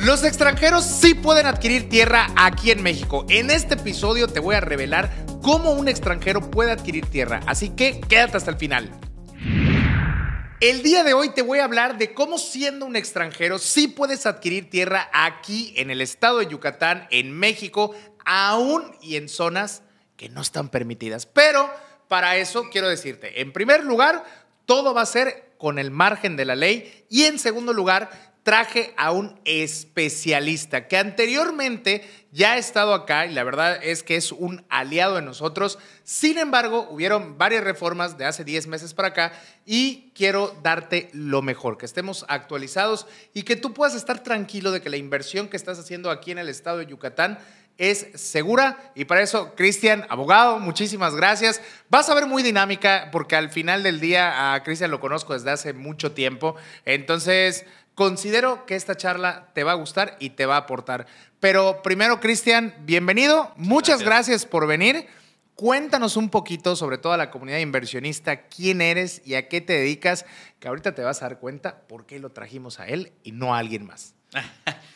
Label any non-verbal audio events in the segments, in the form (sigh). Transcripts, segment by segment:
Los extranjeros sí pueden adquirir tierra aquí en México. En este episodio te voy a revelar cómo un extranjero puede adquirir tierra, así que quédate hasta el final. El día de hoy te voy a hablar de cómo siendo un extranjero sí puedes adquirir tierra aquí en el estado de Yucatán, en México, aún y en zonas que no están permitidas. Pero para eso quiero decirte, en primer lugar, todo va a ser con el margen de la ley y en segundo lugar, traje a un especialista que anteriormente ya ha estado acá y la verdad es que es un aliado de nosotros. Sin embargo, hubieron varias reformas de hace 10 meses para acá y quiero darte lo mejor, que estemos actualizados y que tú puedas estar tranquilo de que la inversión que estás haciendo aquí en el estado de Yucatán es segura y para eso, Cristian, abogado, muchísimas gracias. Vas a ver muy dinámica porque al final del día a Cristian lo conozco desde hace mucho tiempo. Entonces... Considero que esta charla te va a gustar y te va a aportar. Pero primero, Cristian, bienvenido. Muchas gracias. por venir. Cuéntanos un poquito sobre toda la comunidad inversionista, quién eres y a qué te dedicas, que ahorita te vas a dar cuenta por qué lo trajimos a él y no a alguien más. (laughs)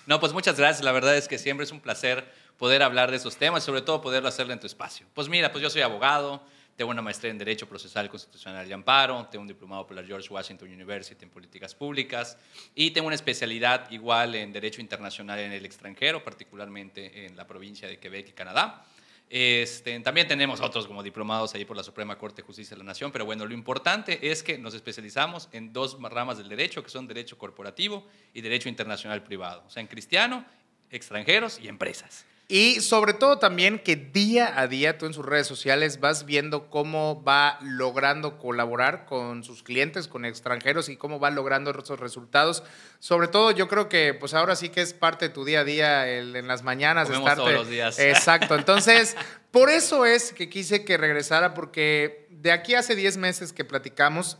no, pues muchas gracias. La verdad es que siempre es un placer poder hablar de esos temas, sobre todo poderlo hacer en tu espacio. Pues mira, pues yo soy abogado, tengo una maestría en Derecho Procesal Constitucional y Amparo, tengo un diplomado por la George Washington University en Políticas Públicas y tengo una especialidad igual en Derecho Internacional en el extranjero, particularmente en la provincia de Quebec y Canadá. Este, también tenemos otros como diplomados ahí por la Suprema Corte de Justicia de la Nación, pero bueno, lo importante es que nos especializamos en dos ramas del derecho, que son derecho corporativo y derecho internacional privado, o sea, en cristiano, extranjeros y empresas. Y sobre todo también que día a día tú en sus redes sociales vas viendo cómo va logrando colaborar con sus clientes, con extranjeros y cómo va logrando esos resultados. Sobre todo yo creo que pues ahora sí que es parte de tu día a día en las mañanas. estarte, todos los días. (laughs) Exacto. Entonces, por eso es que quise que regresara porque de aquí hace 10 meses que platicamos,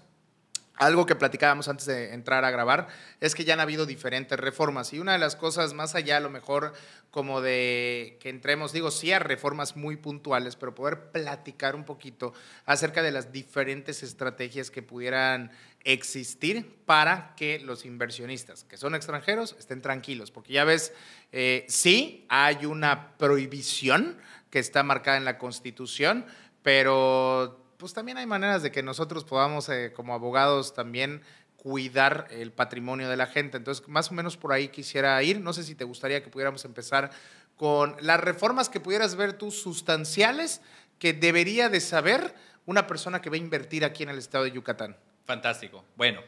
algo que platicábamos antes de entrar a grabar es que ya han habido diferentes reformas y una de las cosas más allá a lo mejor como de que entremos, digo, sí a reformas muy puntuales, pero poder platicar un poquito acerca de las diferentes estrategias que pudieran existir para que los inversionistas que son extranjeros estén tranquilos, porque ya ves, eh, sí hay una prohibición que está marcada en la Constitución, pero pues también hay maneras de que nosotros podamos, eh, como abogados, también cuidar el patrimonio de la gente. Entonces, más o menos por ahí quisiera ir. No sé si te gustaría que pudiéramos empezar con las reformas que pudieras ver tú sustanciales que debería de saber una persona que va a invertir aquí en el estado de Yucatán. Fantástico. Bueno,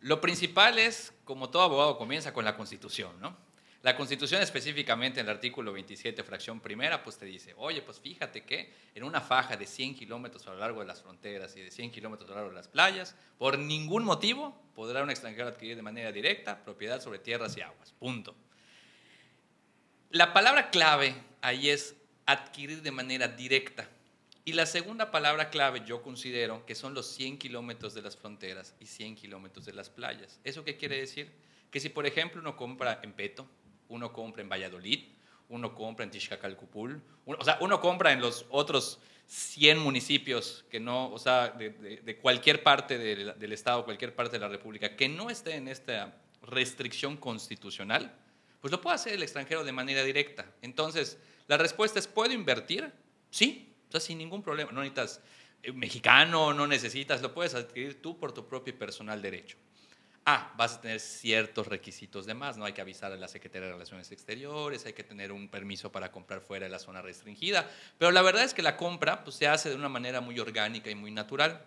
lo principal es, como todo abogado comienza con la constitución, ¿no? La Constitución específicamente en el artículo 27, fracción primera, pues te dice, oye, pues fíjate que en una faja de 100 kilómetros a lo largo de las fronteras y de 100 kilómetros a lo largo de las playas, por ningún motivo podrá un extranjero adquirir de manera directa propiedad sobre tierras y aguas. Punto. La palabra clave ahí es adquirir de manera directa. Y la segunda palabra clave yo considero que son los 100 kilómetros de las fronteras y 100 kilómetros de las playas. ¿Eso qué quiere decir? Que si por ejemplo uno compra en Peto, uno compra en Valladolid, uno compra en Tixcacalcupul, o sea, uno compra en los otros 100 municipios que no, o sea, de, cualquier parte del, Estado, cualquier parte de la República, que no esté en esta restricción constitucional, pues lo puede hacer el extranjero de manera directa. Entonces, la respuesta es, ¿puedo invertir? Sí, o sea, sin ningún problema. No necesitas eh, mexicano, no necesitas, lo puedes adquirir tú por tu propio personal derecho ah, vas a tener ciertos requisitos de más, ¿no? Hay que avisar a la Secretaría de Relaciones Exteriores, hay que tener un permiso para comprar fuera de la zona restringida, pero la verdad es que la compra pues, se hace de una manera muy orgánica y muy natural.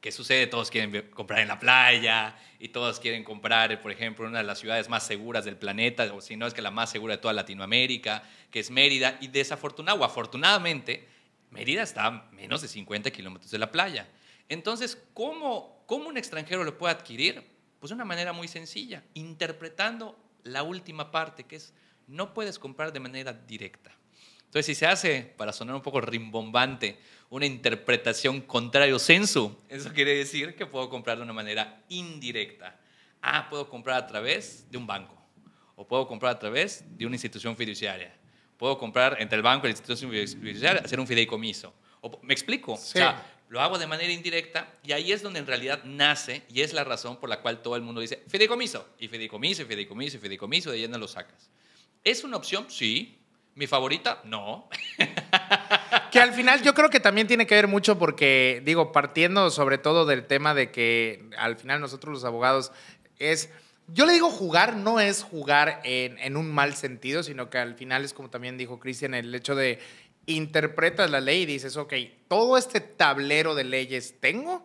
¿Qué sucede? Todos quieren comprar en la playa y todos quieren comprar, por ejemplo, en una de las ciudades más seguras del planeta, o si no es que la más segura de toda Latinoamérica, que es Mérida, y desafortunadamente, afortunadamente, Mérida está a menos de 50 kilómetros de la playa. Entonces, ¿cómo, un extranjero lo puede adquirir? Pues de una manera muy sencilla, interpretando la última parte, que es no puedes comprar de manera directa. Entonces, si se hace, para sonar un poco rimbombante, una interpretación contrario sensu, eso quiere decir que puedo comprar de una manera indirecta. Ah, puedo comprar a través de un banco, o puedo comprar a través de una institución fiduciaria, puedo comprar entre el banco y la institución fiduciaria, hacer un fideicomiso. O, ¿Me explico? Sí lo hago de manera indirecta y ahí es donde en realidad nace y es la razón por la cual todo el mundo dice fideicomiso y fideicomiso y fideicomiso y fideicomiso, de ahí no lo sacas. ¿Es una opción? Sí. ¿Mi favorita? No. que al final yo creo que también tiene que ver mucho porque, digo, partiendo sobre todo del tema de que al final nosotros los abogados es... Yo le digo jugar, no es jugar en, en, un mal sentido, sino que al final es como también dijo Cristian, el hecho de interpretas la ley y dices, ok, todo este tablero de leyes tengo,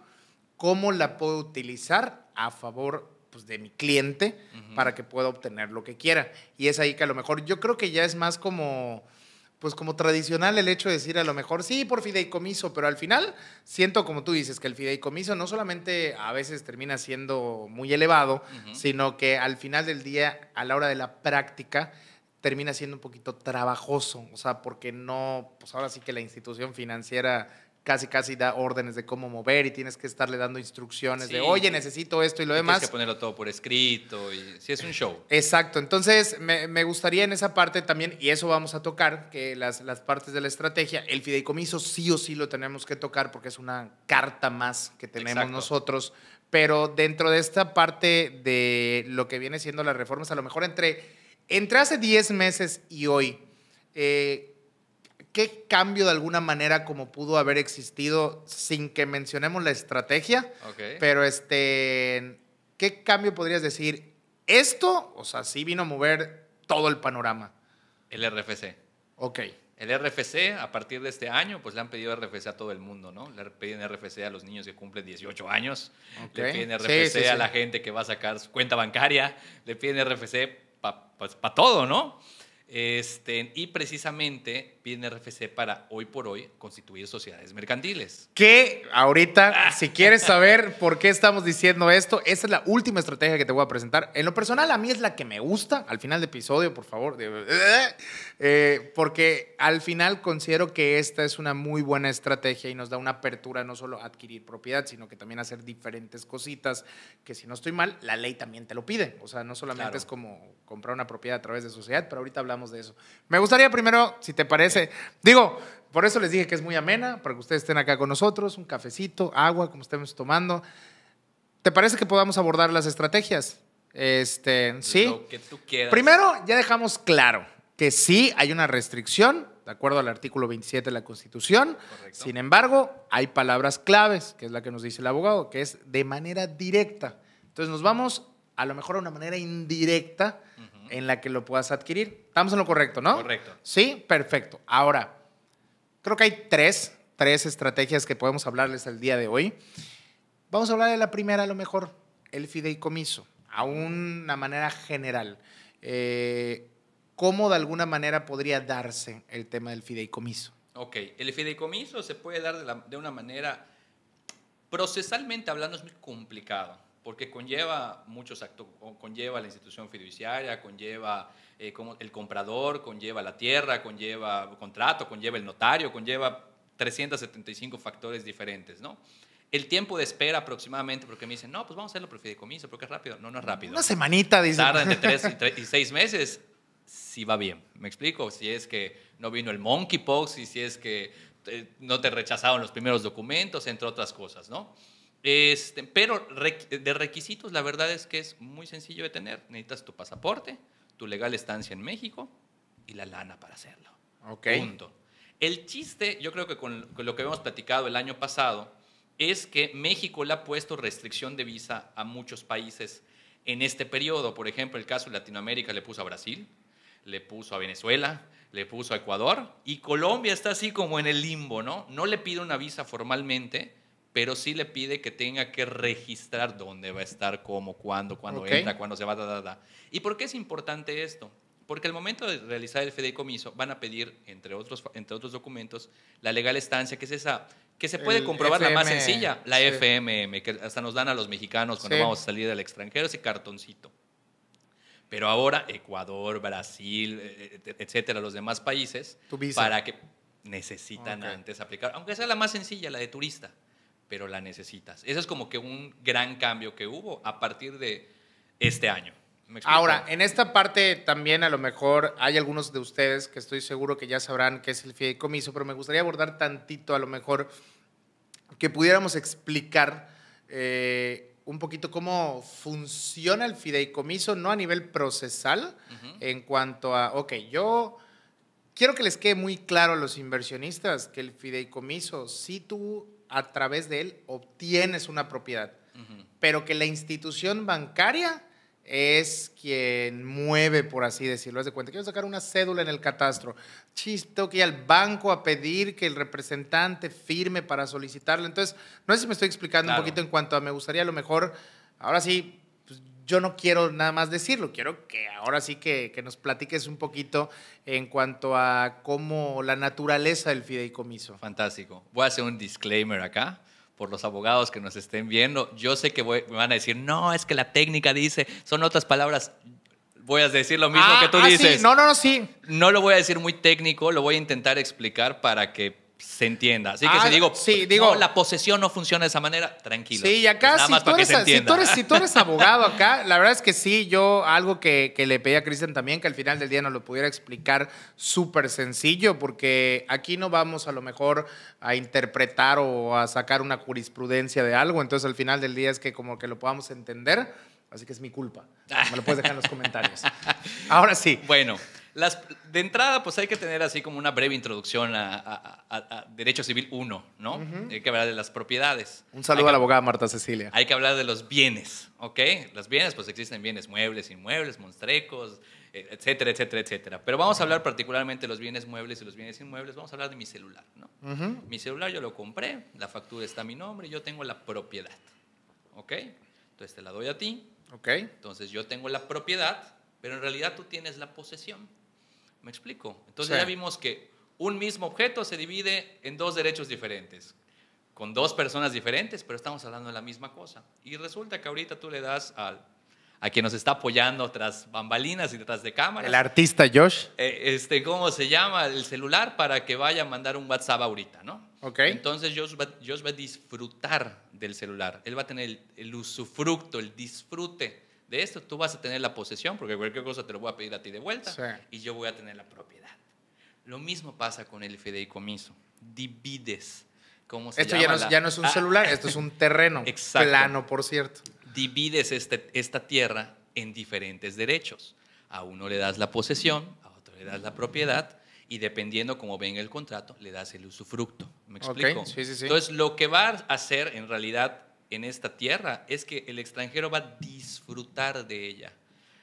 ¿cómo la puedo utilizar a favor pues, de mi cliente para que pueda obtener lo que quiera? Y es ahí que a lo mejor yo creo que ya es más como pues como tradicional el hecho de decir a lo mejor sí por fideicomiso, pero al final siento como tú dices que el fideicomiso no solamente a veces termina siendo muy elevado, sino que al final del día, a la hora de la práctica, termina siendo un poquito trabajoso, o sea, porque no, pues ahora sí que la institución financiera casi casi da órdenes de cómo mover y tienes que estarle dando instrucciones de, oye, necesito esto y lo demás. Tienes que ponerlo todo por escrito y sí es un show. Exacto, entonces me, gustaría en esa parte también, y eso vamos a tocar, que las, las partes de la estrategia, el fideicomiso sí o sí lo tenemos que tocar porque es una carta más que tenemos nosotros, pero dentro de esta parte de lo que viene siendo las reformas, a lo mejor entre entre hace 10 meses y hoy, eh, ¿qué cambio de alguna manera como pudo haber existido sin que mencionemos la estrategia? Pero este, ¿qué cambio podrías decir? Esto, o sea, sí vino a mover todo el panorama. El RFC. Ok. El RFC, a partir de este año, pues le han pedido RFC a todo el mundo, ¿no? Le piden RFC a los niños que cumplen 18 años, le piden RFC a la gente que va a sacar su cuenta bancaria, le piden RFC pues, para todo, ¿no? Este, y precisamente piden RFC para hoy por hoy constituir sociedades mercantiles. Que ahorita, ah. si quieres saber por qué estamos diciendo esto, esa es la última estrategia que te voy a presentar. En lo personal, a mí es la que me gusta. Al final del episodio, por favor. Eh, porque al final considero que esta es una muy buena estrategia y nos da una apertura no solo a adquirir propiedad, sino que también hacer diferentes cositas que si no estoy mal, la ley también te lo pide. O sea, no solamente es como comprar una propiedad a través de sociedad, pero ahorita hablamos de eso. Me gustaría primero, si te parece, Digo, por eso les dije que es muy amena, para que ustedes estén acá con nosotros, un cafecito, agua, como estemos tomando. ¿Te parece que podamos abordar las estrategias? Este, sí. que Primero, ya dejamos claro que sí hay una restricción, de acuerdo al artículo 27 de la Constitución. Sin embargo, hay palabras claves, que es la que nos dice el abogado, que es de manera directa. Entonces nos vamos a lo mejor a una manera indirecta en la que lo puedas adquirir. Estamos en lo correcto, ¿no? Correcto. Sí, perfecto. Ahora, creo que hay tres, tres estrategias que podemos hablarles el día de hoy. Vamos a hablar de la primera, a lo mejor, el fideicomiso, a una manera general. Eh, ¿Cómo de alguna manera podría darse el tema del fideicomiso? Ok, el fideicomiso se puede dar de una manera, procesalmente hablando, es muy complicado porque conlleva muchos actos, conlleva la institución fiduciaria, conlleva eh, el comprador, conlleva la tierra, conlleva el contrato, conlleva el notario, conlleva 375 factores diferentes, ¿no? El tiempo de espera aproximadamente, porque me dicen, no, pues vamos a hacerlo por fideicomiso, porque es rápido. No, no es rápido. Una semanita, dice. Tarda entre tres (laughs) y seis meses si va bien. ¿Me explico? Si es que no vino el monkeypox y si es que eh, no te rechazaron los primeros documentos, entre otras cosas, ¿no? Este, pero de requisitos, la verdad es que es muy sencillo de tener. Necesitas tu pasaporte, tu legal estancia en México y la lana para hacerlo. Ok. El chiste, yo creo que con lo que hemos platicado el año pasado, es que México le ha puesto restricción de visa a muchos países en este periodo. Por ejemplo, el caso de Latinoamérica le puso a Brasil, le puso a Venezuela, le puso a Ecuador y Colombia está así como en el limbo, ¿no? No le pide una visa formalmente, pero sí le pide que tenga que registrar dónde va a estar, cómo, cuándo, cuándo entra, cuándo se va, da, da, da. ¿Y por qué es importante esto? Porque al momento de realizar el fideicomiso van a pedir, entre otros, entre otros documentos, la legal estancia, que es esa que se puede comprobar la más sencilla, la FMM, que hasta nos dan a los mexicanos cuando vamos a salir del extranjero, ese cartoncito. Pero ahora Ecuador, Brasil, e, e, etcétera, los demás países, para que necesitan antes aplicar, aunque sea la más sencilla, la de turista pero la necesitas. Ese es como que un gran cambio que hubo a partir de este año. Ahora, en esta parte también a lo mejor hay algunos de ustedes que estoy seguro que ya sabrán qué es el fideicomiso, pero me gustaría abordar tantito a lo mejor que pudiéramos explicar eh, un poquito cómo funciona el fideicomiso, no a nivel procesal, en cuanto a, ok, yo quiero que les quede muy claro a los inversionistas que el fideicomiso, si tú a través de él obtienes una propiedad, pero que la institución bancaria es quien mueve, por así decirlo. Haz de cuenta, quiero sacar una cédula en el catastro. Chis, tengo que ir al banco a pedir que el representante firme para solicitarla. Entonces, no sé si me estoy explicando un poquito en cuanto a, me gustaría a lo mejor, ahora sí, yo no quiero nada más decirlo, quiero que ahora sí que, nos platiques un poquito en cuanto a cómo la naturaleza del fideicomiso. Fantástico. Voy a hacer un disclaimer acá por los abogados que nos estén viendo. Yo sé que me van a decir, no, es que la técnica dice, son otras palabras. Voy a decir lo mismo ah, que tú ah, dices. No, no, no, sí. No lo voy a decir muy técnico, lo voy a intentar explicar para que se entienda. Así que ah, si digo, sí, la posesión no funciona de esa manera, tranquilo. Sí, acá si tú, eres, si tú, eres, (laughs) abogado acá, la verdad es que sí, yo algo que, que le pedí a Cristian también, que al final del día no lo pudiera explicar súper sencillo, porque aquí no vamos a lo mejor a interpretar o a sacar una jurisprudencia de algo, entonces al final del día es que como que lo podamos entender, así que es mi culpa. (laughs) Me lo puedes dejar en los comentarios. Ahora sí. Bueno de entrada, pues hay que tener así como una breve introducción a, Derecho Civil 1, ¿no? Hay que hablar de las propiedades. Un saludo a la abogada Marta Cecilia. Hay que hablar de los bienes, ¿ok? Los bienes, pues existen bienes muebles, inmuebles, monstrecos, eh, etcétera, etcétera, etcétera. Pero vamos a hablar particularmente de los bienes muebles y los bienes inmuebles. Vamos a hablar de mi celular, ¿no? Mi celular yo lo compré, la factura está a mi nombre, yo tengo la propiedad, ¿ok? Entonces te la doy a ti. Ok. Entonces yo tengo la propiedad, pero en realidad tú tienes la posesión. ¿Me explico? Entonces ya vimos que un mismo objeto se divide en dos derechos diferentes, con dos personas diferentes, pero estamos hablando de la misma cosa. Y resulta que ahorita tú le das a quien nos está apoyando tras bambalinas y detrás de cámara. El artista Josh. Eh, este, ¿cómo se llama? El celular para que vaya a mandar un WhatsApp ahorita, ¿no? Ok. Entonces Josh va, a disfrutar del celular. Él va a tener el usufructo, el disfrute esto, tú vas a tener la posesión, porque cualquier cosa te lo voy a pedir a ti de vuelta, y yo voy a tener la propiedad. Lo mismo pasa con el fideicomiso. Divides. como se esto llama? Ya, no, ya no es un ah. celular, esto es un terreno. (laughs) Plano, por cierto. Divides este, esta tierra en diferentes derechos. A uno le das la posesión, a otro le das la propiedad, y dependiendo cómo venga el contrato, le das el usufructo. ¿Me explico? Entonces, lo que va a hacer en realidad en esta tierra es que el extranjero va a disfrutar de ella,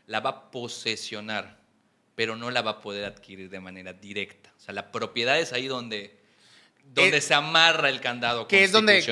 la va a posesionar, pero no la va a poder adquirir de manera directa. O sea, la propiedad es ahí donde donde eh, se amarra el candado que es donde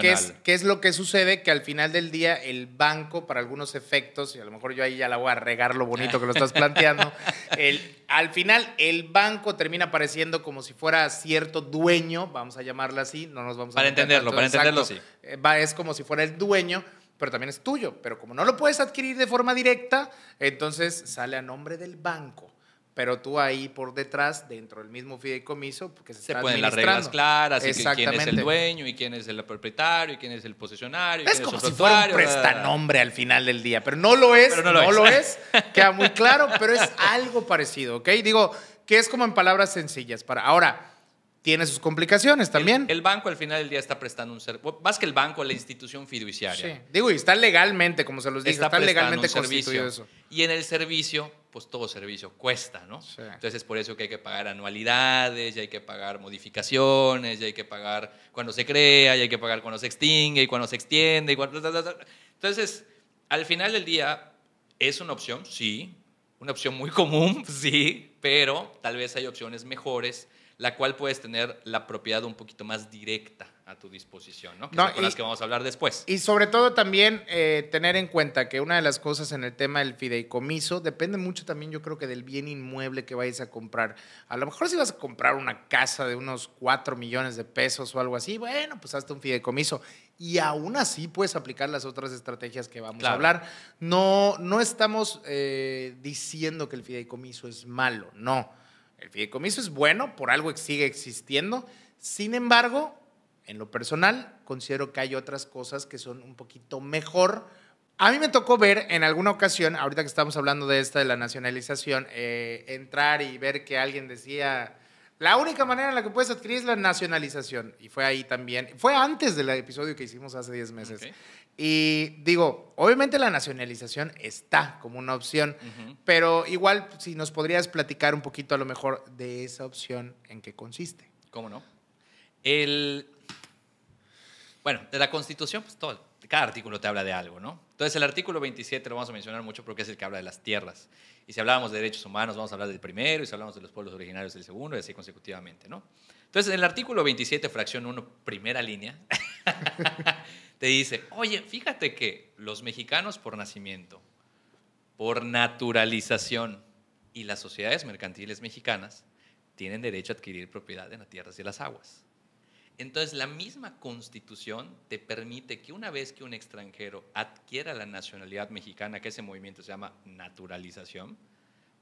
que es, lo que sucede que al final del día el banco para algunos efectos y a lo mejor yo ahí ya la voy a regar lo bonito que lo estás planteando (laughs) el, al final el banco termina apareciendo como si fuera cierto dueño vamos a llamarlo así no nos vamos para a entenderlo para entenderlo sí eh, va, es como si fuera el dueño pero también es tuyo pero como no lo puedes adquirir de forma directa entonces sale a nombre del banco pero tú ahí por detrás, dentro del mismo fideicomiso, porque se, se está ponen las reglas claras, Exactamente. quién es el dueño, y quién es el propietario, y quién es el posesionario. Es como si fuera un prestanombre al final del día, pero no lo es, no, lo, es. (laughs) queda muy claro, pero es algo parecido, ¿ok? Digo, que es como en palabras sencillas. Para, ahora, tiene sus complicaciones también. El, banco al final del día está prestando un servicio, más que el banco, la institución fiduciaria. Digo, y está legalmente, como se los dije, está, está legalmente constituido eso. Y en el servicio pues todo servicio cuesta, ¿no? Entonces es por eso que hay que pagar anualidades, y hay que pagar modificaciones, y hay que pagar cuando se crea, y hay que pagar cuando se extingue, y cuando se extiende, y Entonces, al final del día, ¿es una opción? Sí. Una opción muy común, (laughs) sí, pero tal vez hay opciones mejores, la cual puedes tener la propiedad un poquito más directa a tu disposición, ¿no? Que no, con las que vamos a hablar después. Y sobre todo también eh, tener en cuenta que una de las cosas en el tema del fideicomiso depende mucho también, yo creo que del bien inmueble que vayas a comprar. A lo mejor si vas a comprar una casa de unos 4 millones de pesos o algo así, bueno, pues hasta un fideicomiso. Y aún así puedes aplicar las otras estrategias que vamos a hablar. No, no estamos eh, diciendo que el fideicomiso es malo, no. El fideicomiso es bueno, por algo sigue existiendo. Sin embargo, en lo personal, considero que hay otras cosas que son un poquito mejor. A mí me tocó ver en alguna ocasión, ahorita que estamos hablando de esta de la nacionalización, eh, entrar y ver que alguien decía, la única manera en la que puedes adquirir es la nacionalización. Y fue ahí también, fue antes del episodio que hicimos hace 10 meses. Y digo, obviamente la nacionalización está como una opción, pero igual si nos podrías platicar un poquito a lo mejor de esa opción, en qué consiste. ¿Cómo no? El, bueno, de la Constitución, pues todo, cada artículo te habla de algo, ¿no? Entonces el artículo 27 lo vamos a mencionar mucho porque es el que habla de las tierras. Y si hablábamos de derechos humanos, vamos a hablar del primero, y si hablamos de los pueblos originarios, del segundo, y así consecutivamente, ¿no? Entonces en el artículo 27, fracción 1, primera línea, (laughs) te dice, oye, fíjate que los mexicanos por nacimiento, por naturalización y las sociedades mercantiles mexicanas tienen derecho a adquirir propiedad en las tierras y las aguas. Entonces, la misma constitución te permite que una vez que un extranjero adquiera la nacionalidad mexicana, que ese movimiento se llama naturalización,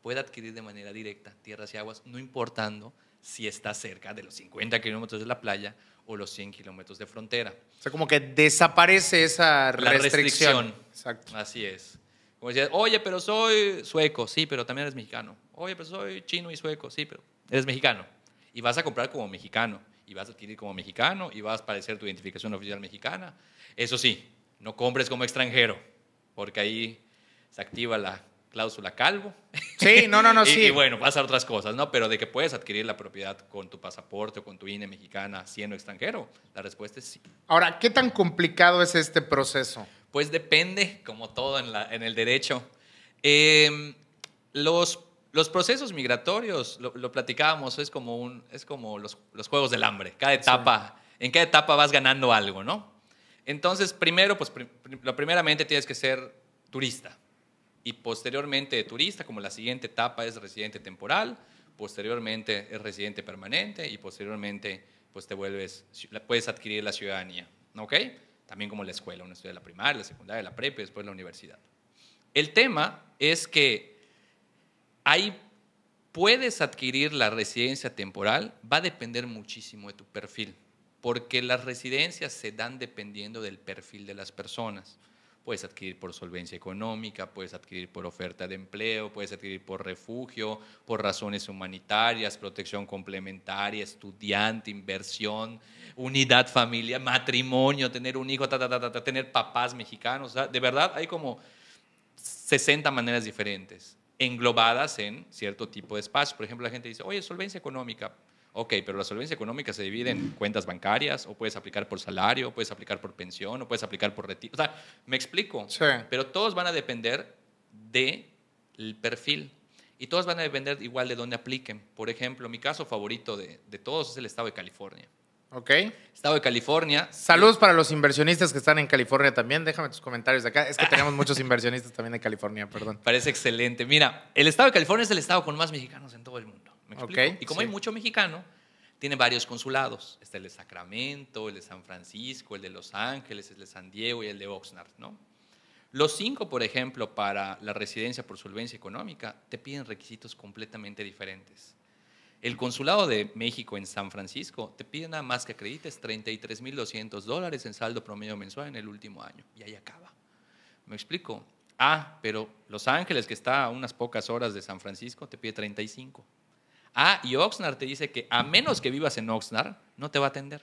pueda adquirir de manera directa tierras y aguas, no importando si está cerca de los 50 kilómetros de la playa o los 100 kilómetros de frontera. O sea, como que desaparece esa restricción. Así es. Como decías, oye, pero soy sueco, sí, pero también eres mexicano. Oye, pero soy chino y sueco, sí, pero eres mexicano. Y vas a comprar como mexicano y vas a adquirir como mexicano y vas a aparecer tu identificación oficial mexicana. Eso sí, no compres como extranjero, porque ahí se activa la cláusula calvo. Sí, no, no, no, (laughs) sí. Y bueno, pasan otras cosas, ¿no? Pero de que puedes adquirir la propiedad con tu pasaporte o con tu INE mexicana siendo extranjero, la respuesta es sí. Ahora, ¿qué tan complicado es este proceso? Pues depende, como todo en, la, en el derecho. Em, los los procesos migratorios, lo, platicábamos, es como, un, es como los, juegos del hambre. Cada etapa, en cada etapa vas ganando algo, ¿no? Entonces, primero, pues, lo primeramente tienes que ser turista. Y posteriormente de turista, como la siguiente etapa es residente temporal, posteriormente es residente permanente y posteriormente pues te vuelves, puedes adquirir la ciudadanía, ¿ok? También como la escuela, uno estudia la primaria, la secundaria, la prepa después la universidad. El tema es que ahí puedes adquirir la residencia temporal, va a depender muchísimo de tu perfil, porque las residencias se dan dependiendo del perfil de las personas. Puedes adquirir por solvencia económica, puedes adquirir por oferta de empleo, puedes adquirir por refugio, por razones humanitarias, protección complementaria, estudiante, inversión, unidad familia, matrimonio, tener un hijo, tener papás mexicanos. de verdad, hay como 60 maneras diferentes englobadas en cierto tipo de espacio. Por ejemplo, la gente dice, oye, solvencia económica. Ok, pero la solvencia económica se divide en cuentas bancarias, o puedes aplicar por salario, puedes aplicar por pensión, o puedes aplicar por retiro. O sea, me explico. Pero todos van a depender del de perfil. Y todos van a depender igual de dónde apliquen. Por ejemplo, mi caso favorito de todos es el estado de California. Ok. Estado de California. Saludos para los inversionistas que están en California también. Déjame tus comentarios de acá. Es que tenemos muchos inversionistas también de California, perdón. (laughs) Parece excelente. Mira, el estado de California es el estado con más mexicanos en todo el mundo. y como hay mucho mexicano, tiene varios consulados. Está el de Sacramento, el de San Francisco, el de Los Ángeles, el de San Diego y el de Oxnard, ¿no? Los cinco, por ejemplo, para la residencia por solvencia económica, te piden requisitos completamente diferentes. El consulado de México en San Francisco te pide nada más que acredites 33.200 dólares en saldo promedio mensual en el último año. Y ahí acaba. ¿Me explico? Ah, pero Los Ángeles, que está a unas pocas horas de San Francisco, te pide 35. Ah, y Oxnard te dice que a menos que vivas en Oxnard, no te va a atender.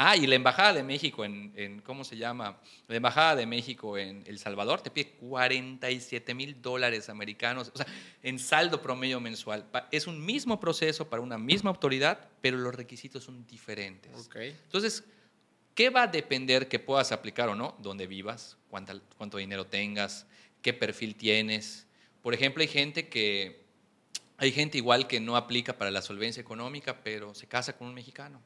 Ah, y la Embajada de México en, ¿cómo se llama? La Embajada de México en El Salvador te pide 47 mil dólares americanos, o sea, en saldo promedio mensual. Es un mismo proceso para una misma autoridad, pero los requisitos son diferentes. Entonces, ¿qué va a depender que puedas aplicar o no? ¿Dónde vivas? Cuánto, ¿Cuánto dinero tengas? ¿Qué perfil tienes? Por ejemplo, hay gente que... Hay gente igual que no aplica para la solvencia económica, pero se casa con un mexicano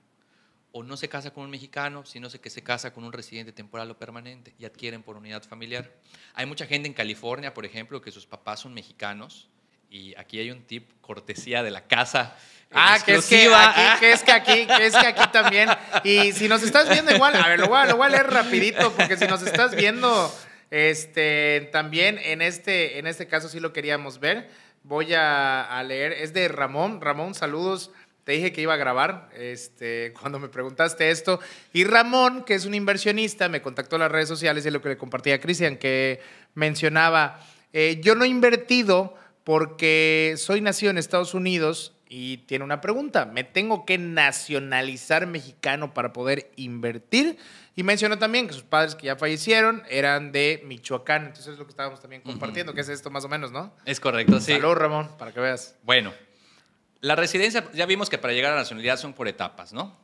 o no se casa con un mexicano, sino que se casa con un residente temporal o permanente y adquieren por unidad familiar. Hay mucha gente en California, por ejemplo, que sus papás son mexicanos y aquí hay un tip cortesía de la casa. Eh, ah, que es que aquí, que es que aquí, también. Y si nos estás viendo igual, a ver, lo voy a, leer rapidito porque si nos estás viendo, este, también en este, en este caso sí lo queríamos ver. Voy a leer, es de Ramón. Ramón, saludos. Te dije que iba a grabar este, (laughs) cuando me preguntaste esto. Y Ramón, que es un inversionista, me contactó en las redes sociales y lo que le compartía a Cristian, que mencionaba, eh, yo no he invertido porque soy nacido en Estados Unidos y tiene una pregunta, ¿me tengo que nacionalizar mexicano para poder invertir? Y mencionó también que sus padres que ya fallecieron eran de Michoacán, entonces es lo que estábamos también compartiendo, que es esto más o menos, ¿no? Es correcto, sí. Salud, Ramón, para que veas. Bueno, la residencia, ya vimos que para llegar a la nacionalidad son por etapas, ¿no?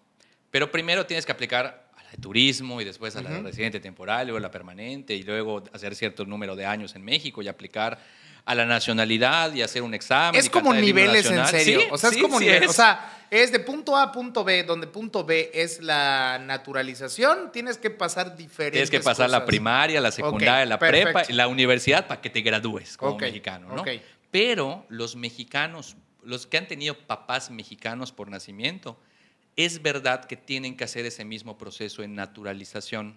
Pero primero tienes que aplicar a la de turismo y después a la residente temporal, luego a la permanente y luego hacer cierto número de años en México y aplicar a la nacionalidad y hacer un examen. Es como niveles en serio. O sea, es como niveles. O sea, es de punto A a punto B, donde punto B es la naturalización, tienes que pasar diferentes. Tienes que pasar la primaria, la secundaria, la prepa, la universidad para que te gradúes como mexicano, ¿no? Pero los mexicanos los que han tenido papás mexicanos por nacimiento, es verdad que tienen que hacer ese mismo proceso en naturalización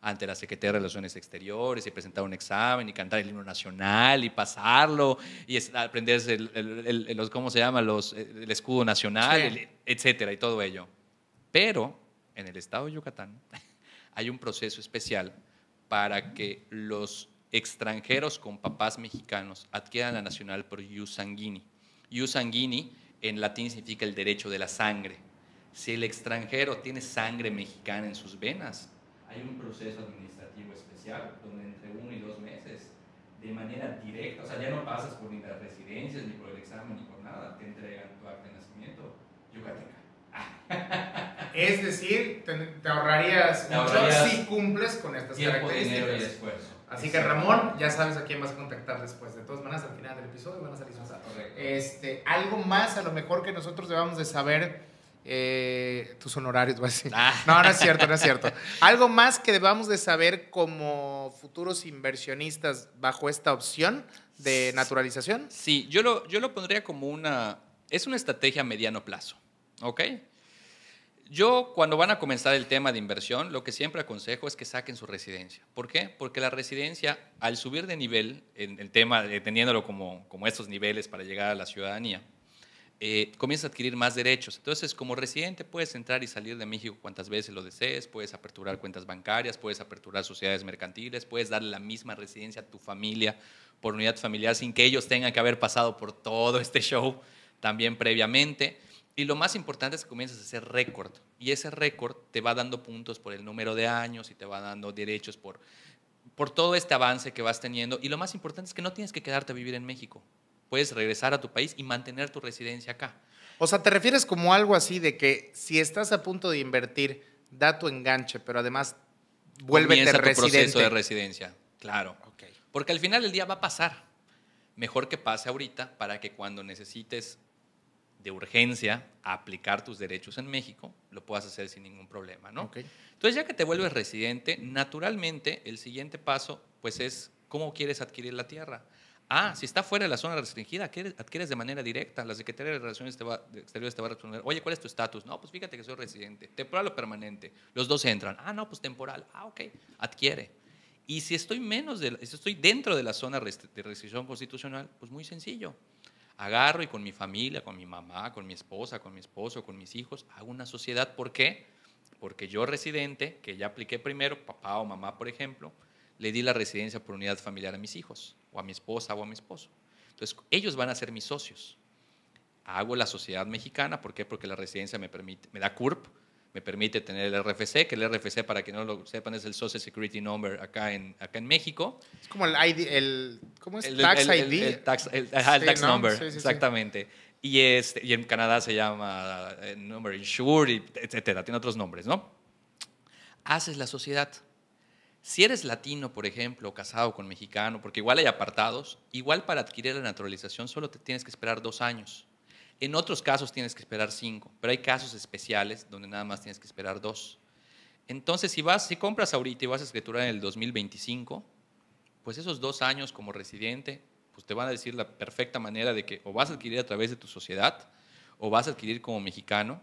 ante la Secretaría de Relaciones Exteriores y presentar un examen y cantar el himno nacional y pasarlo y aprender el, los, ¿cómo se llama? Los, eh, el escudo nacional, etcétera, y todo ello. Pero en el estado de Yucatán (laughs) hay un proceso especial para que los extranjeros con papás mexicanos adquieran la nacional por yusanguini, Ius sanguini en latín significa el derecho de la sangre. Si el extranjero tiene sangre mexicana en sus venas, hay un proceso administrativo especial donde entre uno y dos meses, de manera directa, o sea, ya no pasas por ni las residencias, ni por el examen, ni por nada, te entregan tu acta de nacimiento yucateca. (laughs) es decir, te, ahorrarías, mucho si cumples con estas tiempo, características. Dinero y esfuerzo. Así que Ramón, ya sabes a quién vas a contactar después. De todas maneras, al final del episodio van a salir sus Este, algo más a lo mejor que nosotros debamos de saber. Eh, tus honorarios, voy a decir. Ah. No, no es cierto, no es cierto. Algo más que debamos de saber como futuros inversionistas bajo esta opción de naturalización. Sí, yo lo, yo lo pondría como una... Es una estrategia a mediano plazo, ¿ok? Yo cuando van a comenzar el tema de inversión, lo que siempre aconsejo es que saquen su residencia. ¿Por qué? Porque la residencia, al subir de nivel, en el tema, eh, teniéndolo como, estos niveles para llegar a la ciudadanía, eh, comienza a adquirir más derechos. Entonces, como residente puedes entrar y salir de México cuantas veces lo desees, puedes aperturar cuentas bancarias, puedes aperturar sociedades mercantiles, puedes dar la misma residencia a tu familia por unidad familiar sin que ellos tengan que haber pasado por todo este show también previamente. Y lo más importante es que comiences a hacer récord. Y ese récord te va dando puntos por el número de años y te va dando derechos por, por todo este avance que vas teniendo. Y lo más importante es que no tienes que quedarte a vivir en México. Puedes regresar a tu país y mantener tu residencia acá. O sea, ¿te refieres como algo así de que si estás a punto de invertir, da tu enganche, pero además vuelve a tu proceso de residencia, claro. Okay. Porque al final el día va a pasar. Mejor que pase ahorita para que cuando necesites de urgencia a aplicar tus derechos en México, lo puedas hacer sin ningún problema, ¿no? Entonces, ya que te vuelves residente, naturalmente el siguiente paso, pues es cómo quieres adquirir la tierra. Ah, si está fuera de la zona restringida, adquieres de manera directa. La Secretaría de Relaciones va, Exteriores te va a responder, oye, ¿cuál es tu estatus? No, pues fíjate que soy residente, temporal o permanente. Los dos entran. Ah, no, pues temporal. Ah, ok, adquiere. Y si estoy, menos de, si estoy dentro de la zona de restricción constitucional, pues muy sencillo agarro y con mi familia, con mi mamá, con mi esposa, con mi esposo, con mis hijos, hago una sociedad. ¿Por qué? Porque yo residente, que ya apliqué primero, papá o mamá, por ejemplo, le di la residencia por unidad familiar a mis hijos, o a mi esposa o a mi esposo. Entonces, ellos van a ser mis socios. Hago la sociedad mexicana, ¿por qué? Porque la residencia me permite, me da CURP, me permite tener el RFC, que el RFC, para que no lo sepan, es el Social Security Number acá en, acá en México. Es como el ID, el, ¿cómo es? tax ID. El, tax, Number, exactamente. Y, este, y en Canadá se llama eh, Number Insure, etcétera, tiene otros nombres, ¿no? Haces la sociedad. Si eres latino, por ejemplo, casado con mexicano, porque igual hay apartados, igual para adquirir la naturalización solo te tienes que esperar dos años. En otros casos tienes que esperar cinco, pero hay casos especiales donde nada más tienes que esperar dos. Entonces, si, vas, si compras ahorita y vas a escriturar en el 2025, pues esos dos años como residente, pues te van a decir la perfecta manera de que o vas a adquirir a través de tu sociedad, o vas a adquirir como mexicano,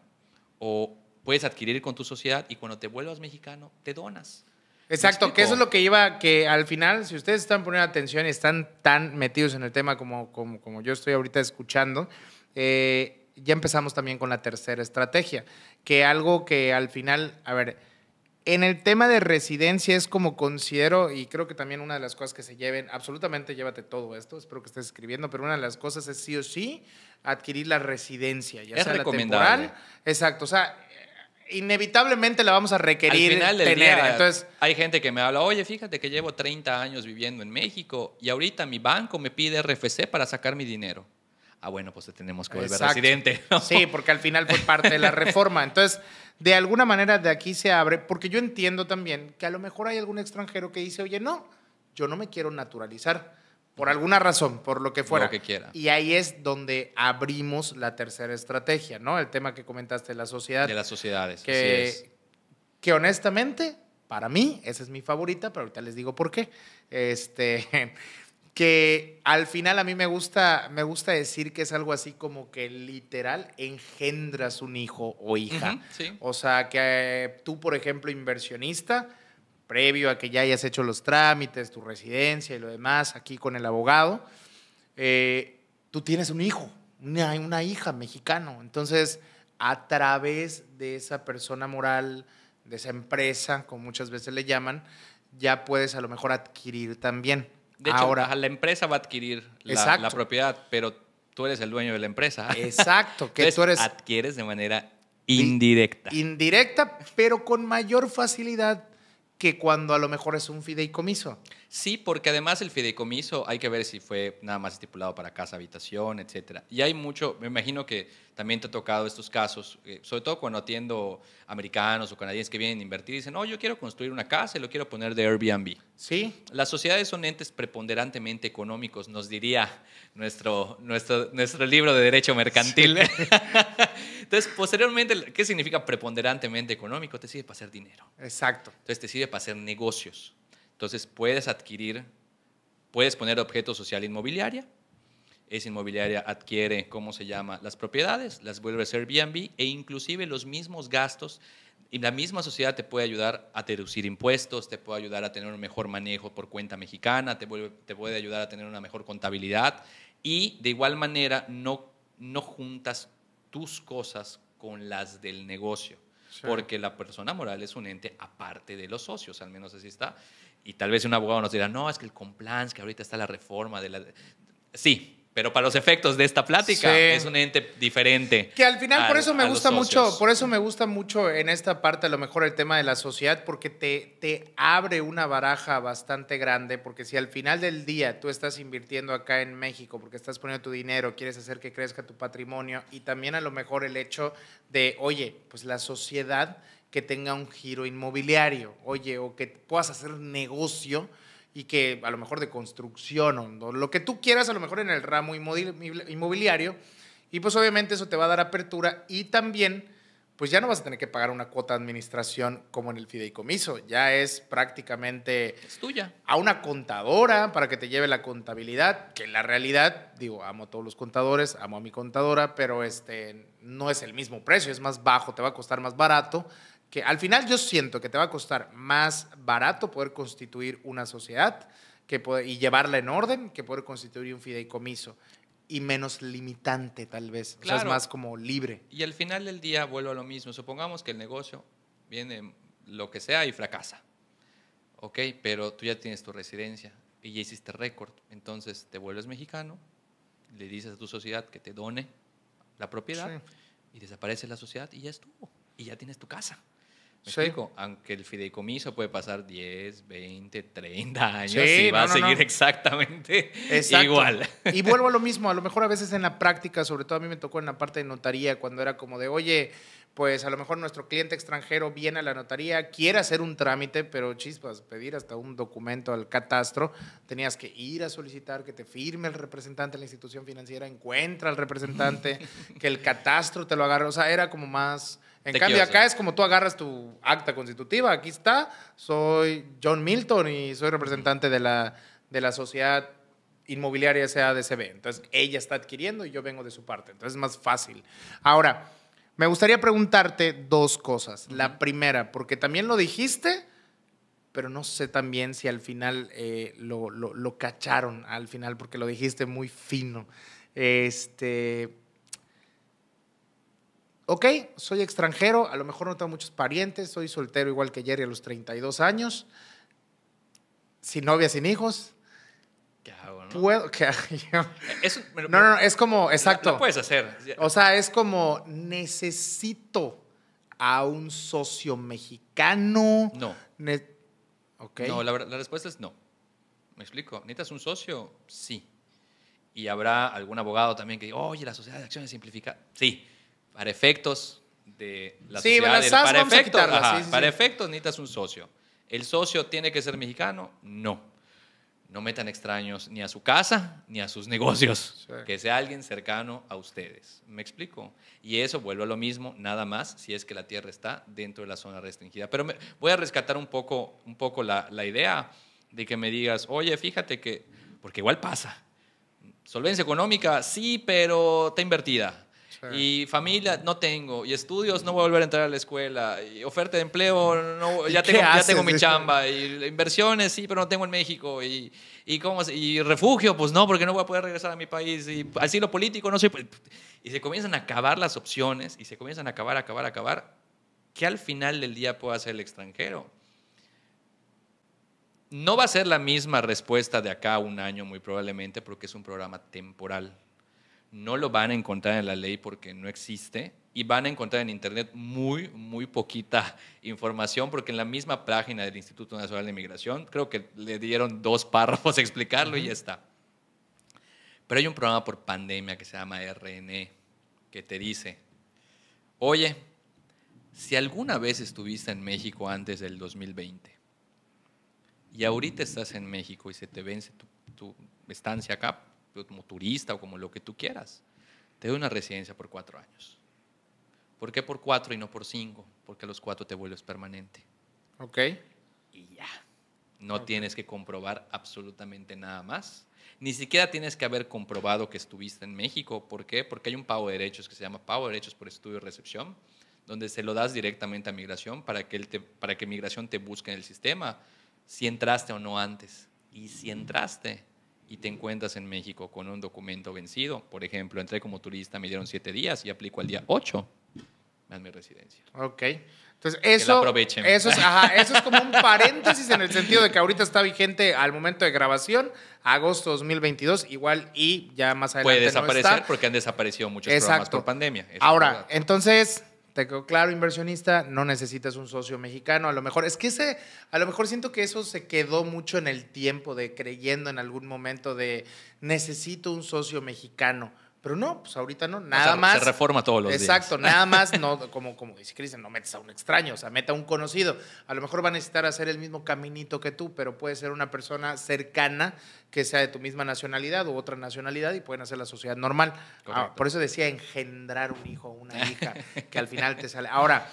o puedes adquirir con tu sociedad y cuando te vuelvas mexicano, te donas. Exacto, que eso es lo que iba, que al final, si ustedes están poniendo atención y están tan metidos en el tema como, como, como yo estoy ahorita escuchando, eh, ya empezamos también con la tercera estrategia, que algo que al final, a ver, en el tema de residencia es como considero, y creo que también una de las cosas que se lleven, absolutamente llévate todo esto, espero que estés escribiendo, pero una de las cosas es sí o sí adquirir la residencia, ya es sea recomendable. Exacto, o sea, eh, inevitablemente la vamos a requerir tener. Entonces, hay gente que me habla, oye, fíjate que llevo 30 años viviendo en México y ahorita mi banco me pide RFC para sacar mi dinero ah, bueno, pues tenemos que volver residente. Sí, porque al final fue parte de la reforma. Entonces, de alguna manera de aquí se abre, porque yo entiendo también que a lo mejor hay algún extranjero que dice, oye, no, yo no me quiero naturalizar, por alguna razón, por lo que fuera. Lo que quiera. Y ahí es donde abrimos la tercera estrategia, ¿no? El tema que comentaste de la sociedad. De las sociedades, que, es. Que honestamente, para mí, esa es mi favorita, pero ahorita les digo por qué. Este que al final a mí me gusta, me gusta decir que es algo así como que literal engendras un hijo o hija. O sea, que tú, por ejemplo, inversionista, previo a que ya hayas hecho los trámites, tu residencia y lo demás, aquí con el abogado, eh, tú tienes un hijo, una, una hija mexicano. Entonces, a través de esa persona moral, de esa empresa, como muchas veces le llaman, ya puedes a lo mejor adquirir también. De hecho, la empresa va a adquirir la, propiedad, pero tú eres el dueño de la empresa. (laughs) Exacto, que tú eres... Adquieres de manera indirecta. Indirecta, pero con mayor facilidad que cuando a lo mejor es un fideicomiso. Sí, porque además el fideicomiso hay que ver si fue nada más estipulado para casa, habitación, etcétera. Y hay mucho, me imagino que también te ha tocado estos casos, eh, sobre todo cuando atiendo americanos o canadienses que vienen a invertir y dicen, no, yo quiero construir una casa y lo quiero poner de Airbnb. Sí. Las sociedades son entes preponderantemente económicos, nos diría nuestro, nuestro, libro de Derecho Mercantil. (laughs) Entonces, posteriormente, ¿qué significa preponderantemente económico? Te sirve para hacer dinero. Exacto. Entonces, te sirve para hacer negocios. Entonces puedes adquirir, puedes poner objeto social inmobiliaria, esa inmobiliaria adquiere, ¿cómo se llama?, las propiedades, las vuelve a ser Airbnb e inclusive los mismos gastos y la misma sociedad te puede ayudar a deducir impuestos, te puede ayudar a tener un mejor manejo por cuenta mexicana, te, puede ayudar a tener una mejor contabilidad y de igual manera no juntas tus cosas con las del negocio porque la persona moral es un ente aparte de los socios, al menos así está. Y tal vez un abogado nos dirá, no, es que el compliance, que ahorita está la reforma de la... Sí, pero para los efectos de esta plática es un ente diferente. Que al final por eso me gusta mucho, por eso me gusta mucho en esta parte a lo mejor el tema de la sociedad porque te, te abre una baraja bastante grande porque si al final del día tú estás invirtiendo acá en México porque estás poniendo tu dinero, quieres hacer que crezca tu patrimonio y también a lo mejor el hecho de, oye, pues la sociedad que tenga un giro inmobiliario, oye, o que puedas hacer negocio y que a lo mejor de construcción o lo que tú quieras, a lo mejor en el ramo inmobiliario. Y pues obviamente eso te va a dar apertura y también pues ya no vas a tener que pagar una cuota de administración como en el fideicomiso, ya es prácticamente es tuya. A una contadora para que te lleve la contabilidad, que en la realidad, digo, amo a todos los contadores, amo a mi contadora, pero este no es el mismo precio, es más bajo, te va a costar más barato que al final yo siento que te va a costar más barato poder constituir una sociedad que y llevarla en orden que poder constituir un fideicomiso y menos limitante tal vez, o sea, es más como libre. Y al final del día vuelvo a lo mismo, supongamos que el negocio viene lo que sea y fracasa, ok, pero tú ya tienes tu residencia y ya hiciste récord, entonces te vuelves mexicano, le dices a tu sociedad que te done la propiedad y desaparece la sociedad y ya estuvo, y ya tienes tu casa. Aunque el fideicomiso puede pasar 10, 20, 30 años y va a seguir (laughs) exactamente igual. Y vuelvo a lo mismo, a lo mejor a veces en la práctica, sobre todo a mí me tocó en la parte de notaría, cuando era como de, oye, pues a lo mejor nuestro cliente extranjero viene a la notaría, quiere hacer un trámite, pero chispas, pedir hasta un documento al catastro, tenías que ir a solicitar que te firme el representante de la institución financiera, encuentra al representante, que el catastro te lo agarre, o sea, era como más en cambio, acá es como tú agarras tu acta constitutiva. Aquí está, soy John Milton y soy representante de la, de la sociedad inmobiliaria SADCB. Entonces, ella está adquiriendo y yo vengo de su parte. Entonces, es más fácil. Ahora, me gustaría preguntarte dos cosas. La primera, porque también lo dijiste, pero no sé también si al final eh, lo, lo cacharon, al final, porque lo dijiste muy fino. Este, ok, soy extranjero, a lo mejor no tengo muchos parientes, soy soltero igual que Jerry a los 32 años, sin novia, sin hijos. ¿Qué hago, Puedo, no, no, es como, exacto. Lo puedes hacer. O sea, es como, necesito a un socio mexicano. No. No, la, respuesta es no. ¿Me explico? ¿Necesitas un socio? Sí. Y habrá algún abogado también que diga, oye, la sociedad de acciones simplifica. Sí para efectos de la sí, para, efectos, para efectos necesitas un socio. ¿El socio tiene que ser mexicano? No. No metan extraños ni a su casa ni a sus negocios. Que sea alguien cercano a ustedes. ¿Me explico? Y eso vuelve a lo mismo, nada más, si es que la tierra está dentro de la zona restringida. Pero voy a rescatar un poco, un poco la, la idea de que me digas, oye, fíjate que, porque igual pasa. Solvencia económica, sí, pero está invertida. Y familia no tengo, y estudios no voy a volver a entrar a la escuela, y oferta de empleo, no, ya, tengo, ya tengo mi chamba, y inversiones sí, pero no tengo en México, y, y refugio, pues no, porque no voy a poder regresar a mi país, y asilo político, no sé. Y se comienzan a acabar las opciones, y se comienzan a acabar, acabar, acabar, que al final del día puede hacer el extranjero. No va a ser la misma respuesta de acá a un año, muy probablemente, porque es un programa temporal no lo van a encontrar en la ley porque no existe y van a encontrar en Internet muy, muy poquita (laughs) información porque en la misma página del Instituto Nacional de Inmigración, creo que le dieron dos párrafos (laughs) a explicarlo y ya está. Pero hay un programa por pandemia que se llama RN e, que te dice, oye, si alguna vez estuviste en México antes del 2020 y ahorita estás en México y se te vence tu, tu estancia acá, como turista o como lo que tú quieras. Te doy una residencia por cuatro años. ¿Por qué por cuatro y no por cinco? Porque a los cuatro te vuelves permanente. Ok. Y ya. No tienes que comprobar absolutamente nada más. Ni siquiera tienes que haber comprobado que estuviste en México. ¿Por qué? Porque hay un pago de derechos que se llama pago de derechos por estudio y recepción, donde se lo das directamente a migración para que, para que migración te busque en el sistema si entraste o no antes. Y si entraste, y te encuentras en México con un documento vencido, por ejemplo, entré como turista, me dieron siete días y aplico al día ocho, dan mi residencia. Ok. Entonces, eso, eso es, eso, es, como un (laughs) paréntesis en el sentido de que ahorita está vigente al momento de grabación, agosto 2022, igual y ya más adelante. Puede desaparecer porque han desaparecido muchos programas por pandemia. Ahora, entonces, claro, inversionista, no necesitas un socio mexicano, a lo mejor, es que ese, a lo mejor siento que eso se quedó mucho en el tiempo de creyendo en algún momento de necesito un socio mexicano pero no, pues ahorita no, nada más. Se reforma todos los exacto, días. Exacto, nada más, (laughs) no, como, como dice Cristian, no metes a un extraño, o sea, meta a un conocido. A lo mejor va a necesitar hacer el mismo caminito que tú, pero puede ser una persona cercana que sea de tu misma nacionalidad u otra nacionalidad y pueden hacer la sociedad normal. Ah, por eso decía engendrar un hijo o una hija, que al final te sale. (laughs) Ahora,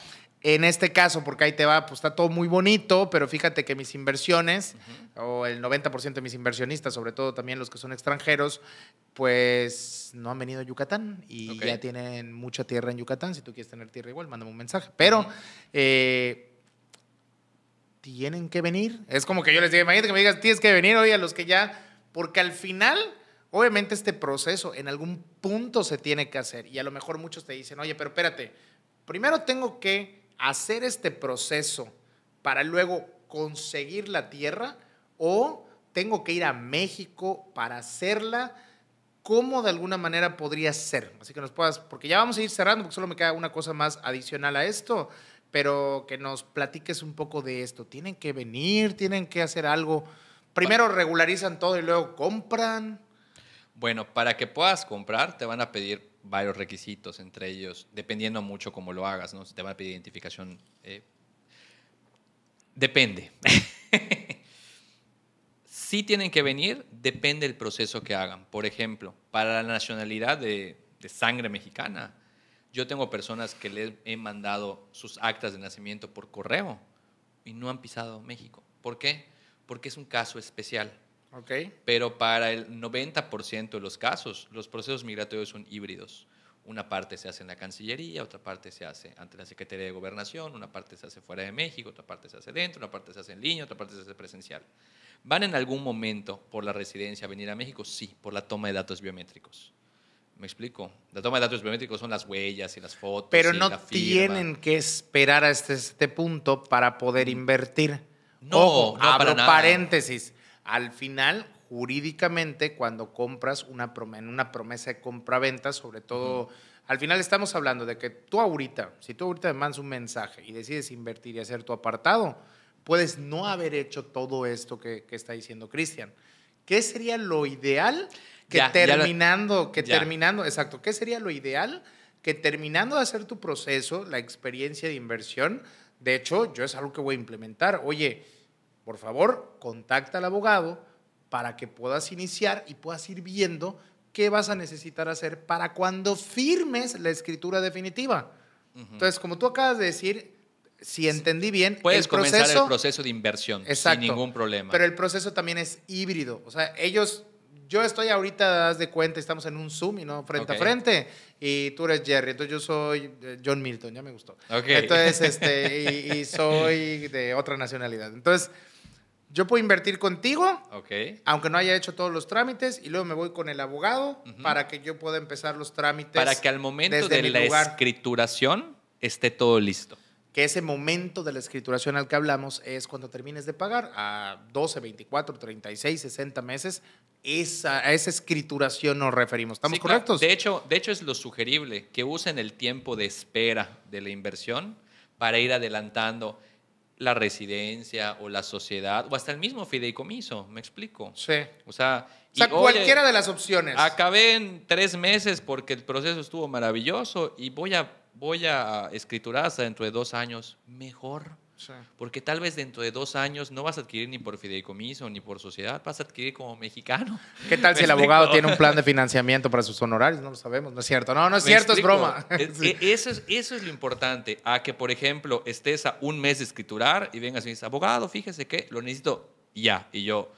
en este caso, porque ahí te va, pues está todo muy bonito, pero fíjate que mis inversiones, o el 90% de mis inversionistas, sobre todo también los que son extranjeros, pues no han venido a Yucatán y ya tienen mucha tierra en Yucatán. Si tú quieres tener tierra igual, mándame un mensaje. Pero eh, tienen que venir. Es como que yo les digo, imagínate que me digas, tienes que venir hoy a los que ya, porque al final... Obviamente este proceso en algún punto se tiene que hacer y a lo mejor muchos te dicen, oye, pero espérate, primero tengo que hacer este proceso para luego conseguir la tierra o tengo que ir a México para hacerla? ¿Cómo de alguna manera podría ser? Así que nos puedas, porque ya vamos a ir cerrando, porque solo me queda una cosa más adicional a esto, pero que nos platiques un poco de esto. ¿Tienen que venir? ¿Tienen que hacer algo? Primero regularizan todo y luego compran. Bueno, para que puedas comprar te van a pedir varios requisitos, entre ellos, dependiendo mucho cómo lo hagas, ¿no? Si te va a pedir identificación. Eh, depende. Si (laughs) tienen que venir, depende el proceso que hagan. Por ejemplo, para la nacionalidad de, de sangre mexicana, yo tengo personas que les he mandado sus actas de nacimiento por correo y no han pisado México. ¿Por qué? Porque es un caso especial pero para el 90% de los casos, los procesos migratorios son híbridos. Una parte se hace en la Cancillería, otra parte se hace ante la Secretaría de Gobernación, una parte se hace fuera de México, otra parte se hace dentro, una parte se hace en línea, otra parte se hace presencial. ¿Van en algún momento por la residencia a venir a México? Sí, por la toma de datos biométricos. ¿Me explico? La toma de datos biométricos son las huellas y las fotos. Pero no tienen que esperar hasta este punto para poder mm. invertir. No, no abro paréntesis. Al final, jurídicamente, cuando compras una promesa de compraventa, sobre todo, al final estamos hablando de que tú ahorita, si tú ahorita me mandas un mensaje y decides invertir y hacer tu apartado, puedes no haber hecho todo esto que, está diciendo Cristian. ¿Qué sería lo ideal que terminando, que terminando, exacto, qué sería lo ideal que terminando de hacer tu proceso, la experiencia de inversión, de hecho, yo es algo que voy a implementar. Oye, por favor, contacta al abogado para que puedas iniciar y puedas ir viendo qué vas a necesitar hacer para cuando firmes la escritura definitiva. Entonces, como tú acabas de decir, si entendí bien, puedes comenzar el proceso de inversión sin ningún problema. Pero el proceso también es híbrido, o sea, ellos yo estoy ahorita, das de cuenta, estamos en un Zoom y no frente a frente. Y tú eres Jerry, entonces yo soy eh, John Milton, ya me gustó. Entonces, este, (laughs) y soy de otra nacionalidad. Entonces, yo puedo invertir contigo, aunque no haya hecho todos los trámites, y luego me voy con el abogado para que yo pueda empezar los trámites. Para que al momento de la escrituración esté todo listo. Que ese momento de la escrituración al que hablamos es cuando termines de pagar a 12, 24, 36, 60 meses. Esa, a esa escrituración nos referimos. ¿Estamos correctos? De, hecho, de hecho, es lo sugerible que usen el tiempo de espera de la inversión para ir adelantando la residencia o la sociedad o hasta el mismo fideicomiso, me explico. Sí. O sea, o sea cualquiera de las opciones. Acabé en tres meses porque el proceso estuvo maravilloso y voy a, voy a escriturar hasta dentro de dos años mejor. Porque tal vez dentro de dos años no vas a adquirir ni por fideicomiso ni por sociedad, vas a adquirir como mexicano. (laughs) ¿Qué tal si el abogado tiene un plan de financiamiento para sus honorarios? No lo sabemos, no es cierto. No, no es cierto, es broma. Eh, (laughs) eh, eso, es, eso es lo importante, a que por ejemplo estés a un mes de escriturar y vengas y dices, abogado, fíjese que lo necesito ya. Y yo,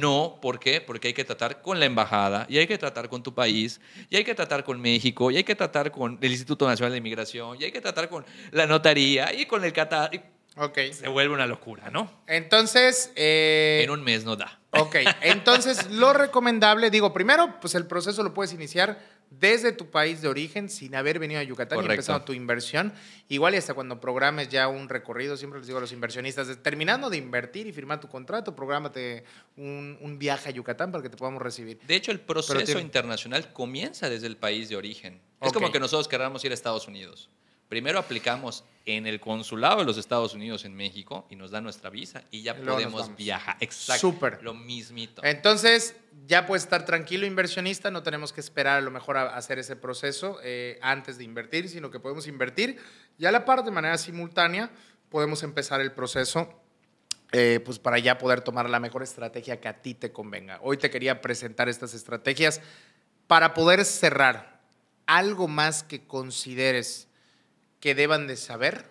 no, ¿por qué? Porque hay que tratar con la embajada, y hay que tratar con tu país, y hay que tratar con México, y hay que tratar con el Instituto Nacional de Inmigración, y hay que tratar con la notaría, y con el catálogo. Se vuelve una locura, ¿no? Entonces. Eh, en un mes no da. Ok, entonces (laughs) lo recomendable, digo, primero, pues el proceso lo puedes iniciar desde tu país de origen sin haber venido a Yucatán y empezado tu inversión. Igual y hasta cuando programes ya un recorrido, siempre les digo a los inversionistas, terminando de invertir y firmar tu contrato, prográmate un, viaje a Yucatán para que te podamos recibir. De hecho, el proceso internacional comienza desde el país de origen. Es como que nosotros queramos ir a Estados Unidos. Primero aplicamos en el consulado de los Estados Unidos en México y nos dan nuestra visa y ya podemos viajar. Exacto. Lo mismito. Entonces, ya puede estar tranquilo inversionista, no tenemos que esperar a lo mejor a hacer ese proceso eh, antes de invertir, sino que podemos invertir y a la par de manera simultánea podemos empezar el proceso eh, pues para ya poder tomar la mejor estrategia que a ti te convenga. Hoy te quería presentar estas estrategias para poder cerrar algo más que consideres que deban de saber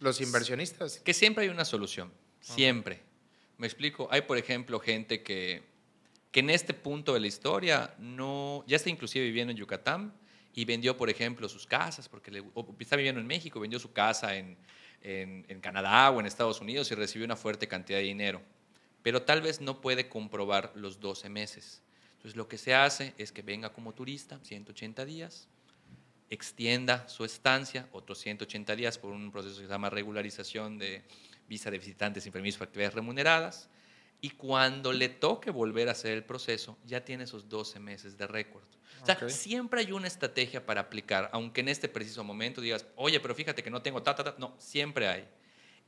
los inversionistas? Que siempre hay una solución, siempre. Me explico, hay por ejemplo gente que, que en este punto de la historia no, ya está inclusive viviendo en Yucatán y vendió por ejemplo sus casas, porque está viviendo en México, vendió su casa en, en Canadá o en Estados Unidos y recibió una fuerte cantidad de dinero, pero tal vez no puede comprobar los 12 meses. Entonces lo que se hace es que venga como turista 180 días, extienda su estancia, otros 180 días por un proceso que se llama regularización de visa de visitantes sin permiso para actividades remuneradas, y cuando le toque volver a hacer el proceso, ya tiene esos 12 meses de récord. O sea, siempre hay una estrategia para aplicar, aunque en este preciso momento digas, oye, pero fíjate que no tengo ta, No, siempre hay.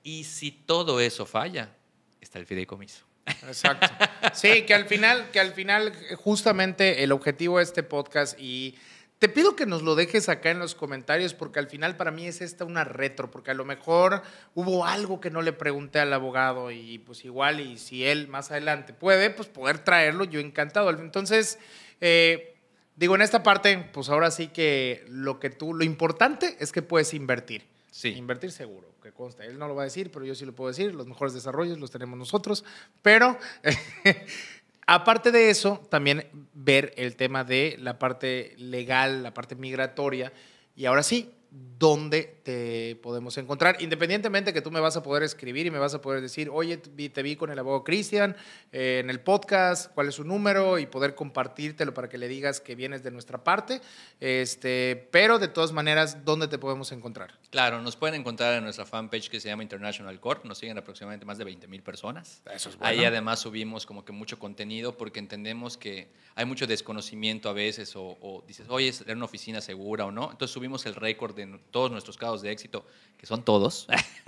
Y si todo eso falla, está el fideicomiso. Exacto. Sí, que al final, que al final, eh, justamente el objetivo de este podcast y te pido que nos lo dejes acá en los comentarios porque al final para mí es esta una retro, porque a lo mejor hubo algo que no le pregunté al abogado y pues igual y si él más adelante puede, pues poder traerlo, yo encantado. Entonces, eh, digo, en esta parte, pues ahora sí que lo que tú, lo importante es que puedes invertir. Sí. Invertir seguro, que consta. Él no lo va a decir, pero yo sí lo puedo decir. Los mejores desarrollos los tenemos nosotros, pero... (laughs) Aparte de eso, también ver el tema de la parte legal, la parte migratoria. Y ahora sí, dónde te podemos encontrar. Independientemente que tú me vas a poder escribir y me vas a poder decir, oye, te vi con el abogado Cristian eh, en el podcast, cuál es su número y poder compartírtelo para que le digas que vienes de nuestra parte. Este, pero de todas maneras, ¿dónde te podemos encontrar? Claro, nos pueden encontrar en nuestra fanpage que se llama International Court. Nos siguen aproximadamente más de 20 mil personas. Ahí además subimos como que mucho contenido porque entendemos que hay mucho desconocimiento a veces o, o dices, oye, ¿es una oficina segura o no? Entonces subimos el récord de todos nuestros casos de éxito, que son todos. (laughs)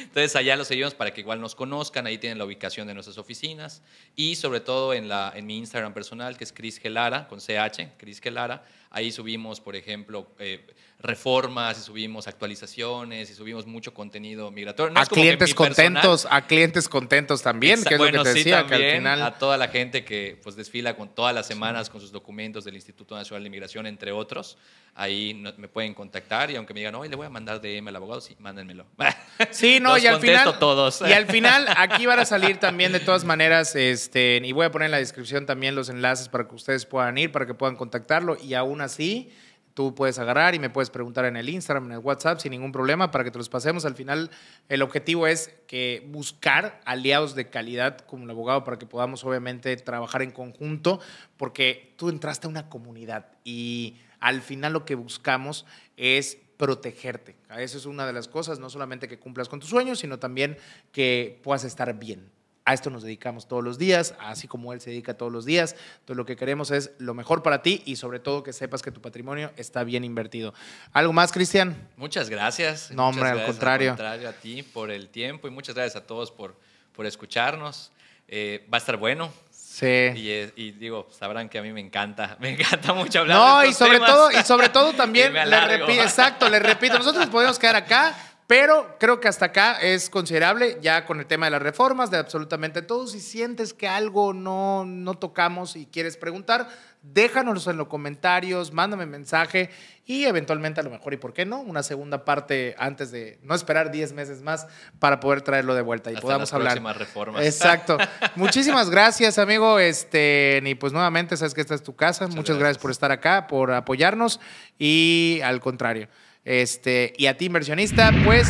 Entonces allá los seguimos para que igual nos conozcan, ahí tienen la ubicación de nuestras oficinas y sobre todo en, la, en mi Instagram personal, que es Chris Gelara, con CH, Chris Gelara, Ahí subimos, por ejemplo, eh, reformas, y subimos actualizaciones, y subimos mucho contenido migratorio. a clientes contentos, a clientes contentos también, que es lo que te decía, que al final... A toda la gente que pues, desfila con todas las semanas con sus documentos del Instituto Nacional de Migración entre otros, ahí me pueden contactar y aunque me digan, oye, le voy a mandar DM al abogado, sí, mándenmelo. (laughs) Sí, no, y al final... todos. Y al final, (laughs) aquí van a salir también, de todas maneras, este, y voy a poner en la descripción también los enlaces para que ustedes puedan ir, para que puedan contactarlo y aún Sí, tú puedes agarrar y me puedes preguntar en el Instagram, en el WhatsApp, sin ningún problema, para que te los pasemos. Al final, el objetivo es que buscar aliados de calidad como el abogado para que podamos, obviamente, trabajar en conjunto, porque tú entraste a una comunidad y al final lo que buscamos es protegerte. Esa es una de las cosas, no solamente que cumplas con tus sueños, sino también que puedas estar bien a esto nos dedicamos todos los días, así como él se dedica todos los días. Entonces lo que queremos es lo mejor para ti y sobre todo que sepas que tu patrimonio está bien invertido. ¿Algo más, Cristian? Muchas gracias. No, hombre, al contrario. Al contrario a ti por el tiempo y muchas gracias a todos por, por escucharnos. Eh, va a estar bueno, Sí. Eh, y, digo, sabrán que a mí me encanta, (laughs) me encanta mucho hablar. No, de y sobre todo, y sobre todo (laughs) también, le exacto, le repito, nosotros podemos quedar acá pero creo que hasta acá es considerable, ya con el tema de las reformas, de absolutamente todo. Si sientes que algo no, tocamos y quieres preguntar, déjanos en los comentarios, mándame mensaje y eventualmente a lo mejor, y por qué no, una segunda parte antes de no esperar 10 meses más para poder traerlo de vuelta y podamos las hablar. Próximas reformas. Exacto. (laughs) Muchísimas gracias, amigo. Este, y pues nuevamente, sabes que esta es tu casa. Muchas, gracias por estar acá, por apoyarnos y al contrario. Este, y a ti, inversionista, pues,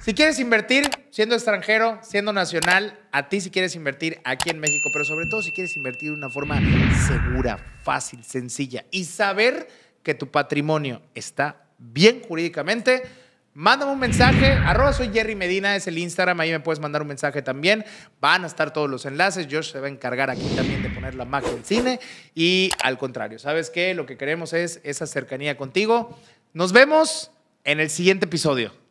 si quieres invertir siendo extranjero, siendo nacional, a ti si quieres invertir aquí en México, pero sobre todo si quieres invertir de una forma segura, fácil, sencilla y saber que tu patrimonio está bien jurídicamente, mándame un mensaje. Arroba soy Jerry Medina, es el Instagram, ahí me puedes mandar un mensaje también. Van a estar todos los enlaces. Josh se va a encargar aquí también de poner la magia del cine. Y al contrario, ¿sabes qué? Lo que queremos es esa cercanía contigo. Nos vemos en el siguiente episodio.